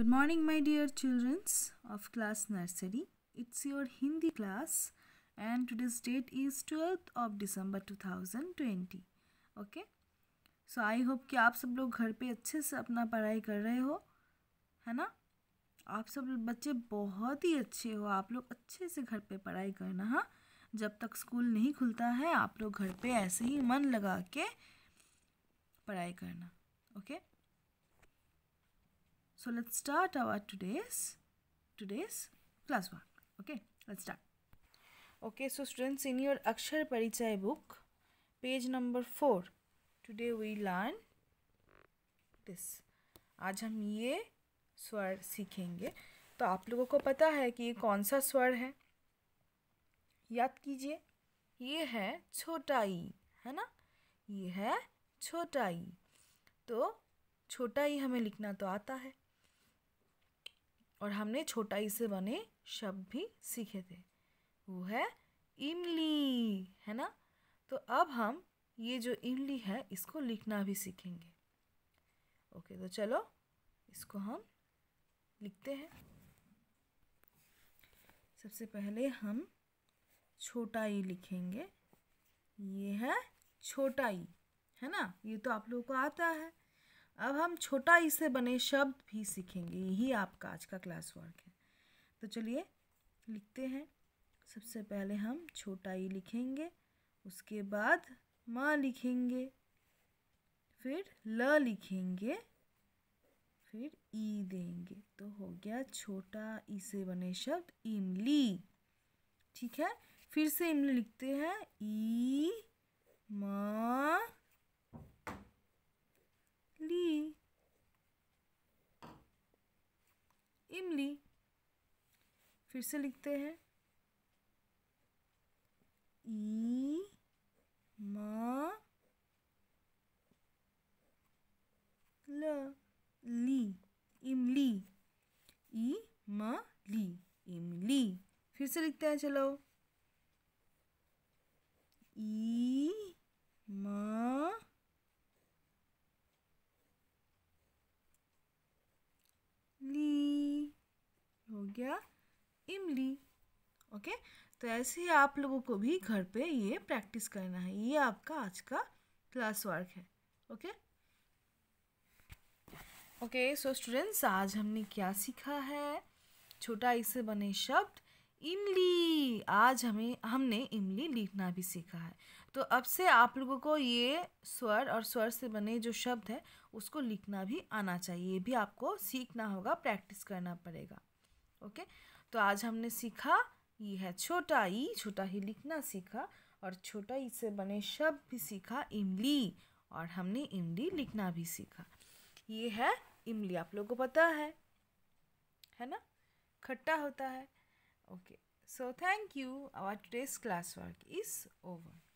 Good morning Good morning, my dear childrens of class nursery. It's your Hindi class date is twelfth of 12th two thousand twenty okay so I hope कि आप सब लोग घर पर अच्छे से अपना पढ़ाई कर रहे हो है ना आप सब बच्चे बहुत ही अच्छे हो आप लोग अच्छे से घर पर पढ़ाई करना हाँ जब तक स्कूल नहीं खुलता है आप लोग घर पर ऐसे ही मन लगा के पढ़ाई करना okay So let's start our today's today's class one. Okay, let's start. Okay, so students in your Akshar parichay book, page number 4 Today we learn this. aaj hum ye swar sikhenge तो आप लोगों को पता है कि ये कौन सा स्वर है याद कीजिए ये है छोटा ई है ना ये है छोटा ई तो छोटा ई हमें लिखना तो आता है और हमने छोटाई से बने शब्द भी सीखे थे वो है इमली है ना तो अब हम ये जो इमली है इसको लिखना भी सीखेंगे ओके तो चलो इसको हम लिखते हैं सबसे पहले हम छोटा ई लिखेंगे ये है छोटा ई है ना ये तो आप लोगों को आता है अब हम छोटा इसे बने शब्द भी सीखेंगे यही आपका आज का क्लास वर्क है तो चलिए लिखते हैं सबसे पहले हम छोटा ई लिखेंगे उसके बाद म लिखेंगे फिर ल लिखेंगे फिर ई देंगे तो हो गया छोटा ई से बने शब्द इमली ठीक है फिर से इमली लिखते हैं ई म इमली फिर से लिखते हैं ई म ल ली इमली ई म ली इमली फिर से लिखते हैं चलो गया इमली ओके तो ऐसे ही आप लोगों को भी घर पे ये प्रैक्टिस करना है ये आपका आज का क्लास वर्क है ओके ओके सो स्टूडेंट्स आज हमने क्या सीखा है छोटा इससे बने शब्द इमली आज हमें हमने इमली लिखना भी सीखा है तो अब से आप लोगों को ये स्वर और स्वर से बने जो शब्द है उसको लिखना भी आना चाहिए ये भी आपको सीखना होगा प्रैक्टिस करना पड़ेगा ओके तो आज हमने सीखा ई है छोटा ई छोटा ही लिखना सीखा और छोटा ई से बने शब्द भी सीखा इमली और हमने इमली लिखना भी सीखा ये है इमली आप लोगों को पता है है ना खट्टा होता है okay so thank you our today's class work is over